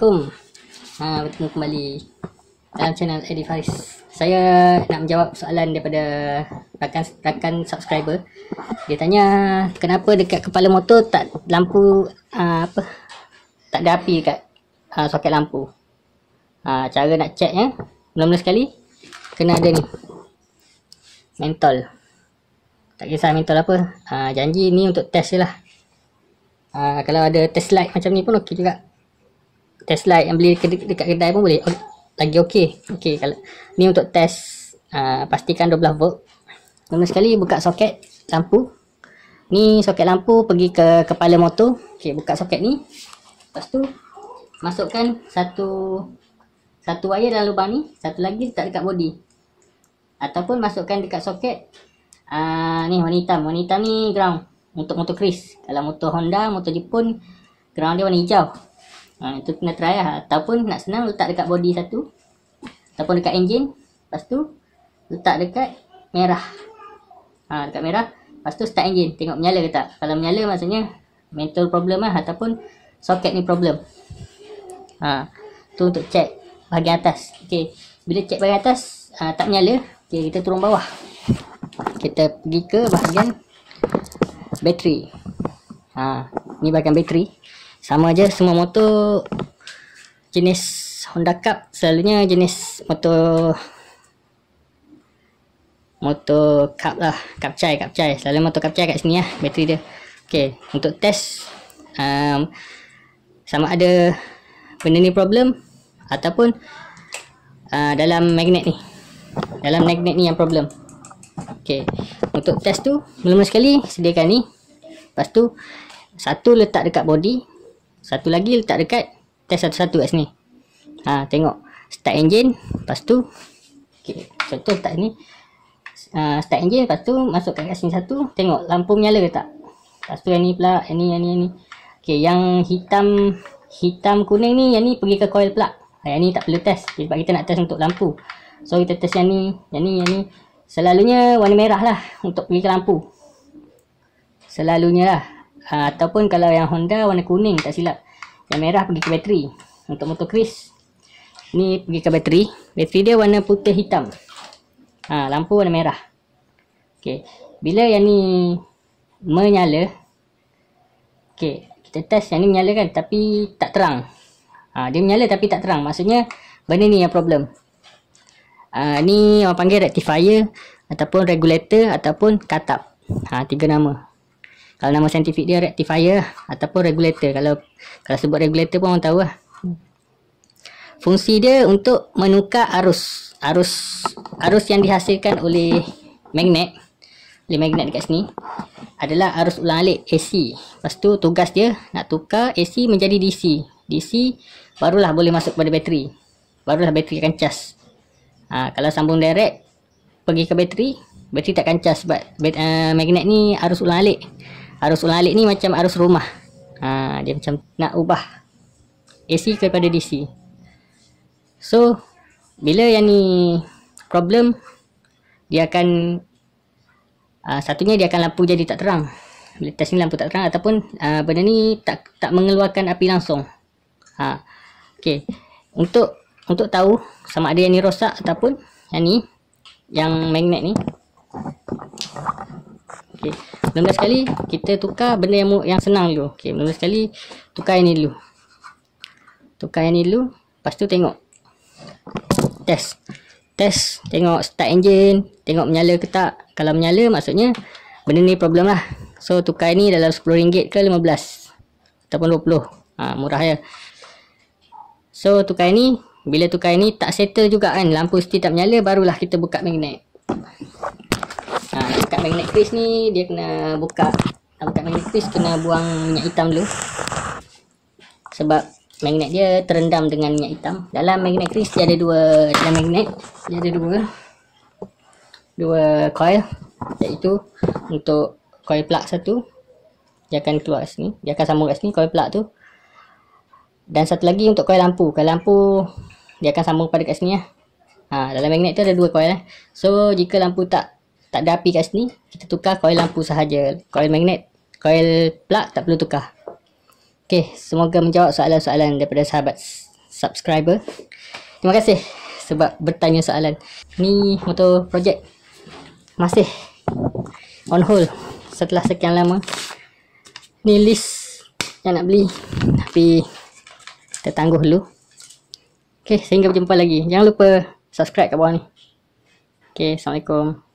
Assalamualaikum ha, Bertemu kembali dalam channel Eddie Faris Saya nak menjawab soalan daripada rakan, rakan subscriber Dia tanya kenapa dekat kepala motor tak lampu ha, apa Tak ada api dekat ha, soket lampu ha, Cara nak check ya Mula-mula sekali Kena ada ni Mentol Tak kisah mentol apa ha, Janji ni untuk test je lah Uh, kalau ada test light macam ni pun okey juga Test Tesla yang beli dekat kedai pun boleh oh, lagi okey. Okey kalau ni untuk test uh, pastikan 12 volt. Pertama sekali buka soket lampu. Ni soket lampu pergi ke kepala motor. Okey buka soket ni. Lepas tu masukkan satu satu wire dalam lubang ni, satu lagi letak dekat body. Ataupun masukkan dekat soket uh, ni wanita wanita ni ground untuk motor Chris. Kalau motor Honda, motor Jepun ground dia warna hijau. Ha, itu kena try lah. Ataupun nak senang letak dekat body satu. Ataupun dekat engine. Lepas tu letak dekat merah. Ha, dekat merah. Lepas tu start engine. Tengok menyala ke tak. Kalau menyala maksudnya mental problem lah. Ataupun soket ni problem. Ha, tu untuk check bahagian atas. Okay. Bila check bahagian atas ha, tak menyala. Okay, kita turun bawah. Kita pergi ke bahagian bateri. Ha, ni bahagian bateri sama aja semua motor jenis Honda Cup selalunya jenis motor motor cup lah cup chai cup chai selalu motor cup chai kat sini lah bateri dia ok untuk test um, sama ada benda ni problem ataupun uh, dalam magnet ni dalam magnet ni yang problem ok untuk test tu mula-mula sekali sediakan ni lepas tu satu letak dekat body satu lagi letak dekat test satu-satu kat sini. Ha, tengok. Start engine. Lepas tu. Okay. Contoh letak ni. Uh, ha, start engine. Lepas tu masukkan kat sini satu. Tengok lampu menyala ke tak. Lepas tu yang ni pula. Yang ni, yang ni, yang ni. Okay. Yang hitam. Hitam kuning ni. Yang ni pergi ke coil pula. Ha, yang ni tak perlu test. Sebab kita nak test untuk lampu. So kita test yang ni. Yang ni, yang ni. Selalunya warna merah lah. Untuk pergi ke lampu. Selalunya lah ha, ataupun kalau yang Honda warna kuning tak silap yang merah pergi ke bateri untuk motor Chris ni pergi ke bateri bateri dia warna putih hitam ha, lampu warna merah okay. bila yang ni menyala okay, kita test yang ni menyala kan tapi tak terang ha, dia menyala tapi tak terang maksudnya benda ni yang problem Uh, ni orang panggil rectifier ataupun regulator ataupun katap ha, tiga nama kalau nama saintifik dia rectifier lah, ataupun regulator. Kalau kalau sebut regulator pun orang tahu lah. Fungsi dia untuk menukar arus. Arus arus yang dihasilkan oleh magnet. Oleh magnet dekat sini. Adalah arus ulang alik AC. Lepas tu tugas dia nak tukar AC menjadi DC. DC barulah boleh masuk pada bateri. Barulah bateri akan cas. Ha, kalau sambung direct pergi ke bateri. Bateri takkan cas sebab uh, magnet ni arus ulang alik arus ulalik ni macam arus rumah ha, dia macam nak ubah AC kepada DC so bila yang ni problem dia akan uh, satunya dia akan lampu jadi tak terang bila test ni lampu tak terang ataupun uh, benda ni tak tak mengeluarkan api langsung ha. ok untuk untuk tahu sama ada yang ni rosak ataupun yang ni yang magnet ni Okey. Pertama sekali kita tukar benda yang yang senang dulu. Okey, pertama sekali tukar yang ni dulu. Tukar yang ni dulu, lepas tu tengok. Test. Test tengok start engine, tengok menyala ke tak. Kalau menyala maksudnya benda ni problem lah. So tukar ni dalam RM10 ke RM15 ataupun RM20. Ha, murah ya. So tukar ni bila tukar ni tak settle juga kan lampu mesti tak menyala barulah kita buka magnet dekat magnet case ni dia kena buka dekat magnet case kena buang minyak hitam dulu sebab magnet dia terendam dengan minyak hitam dalam magnet case dia ada dua dalam magnet dia ada dua dua coil iaitu untuk coil plug satu dia akan keluar sini dia akan sambung kat sini coil plug tu dan satu lagi untuk coil lampu coil lampu dia akan sambung pada kat sini lah ya. ha, dalam magnet tu ada dua coil eh. so jika lampu tak tak ada api kat sini, kita tukar coil lampu sahaja. Coil magnet, coil plug tak perlu tukar. Okey, semoga menjawab soalan-soalan daripada sahabat subscriber. Terima kasih sebab bertanya soalan. Ni motor projek masih on hold setelah sekian lama. Ni list yang nak beli tapi kita tangguh dulu. Okey, sehingga berjumpa lagi. Jangan lupa subscribe kat bawah ni. Okey, Assalamualaikum.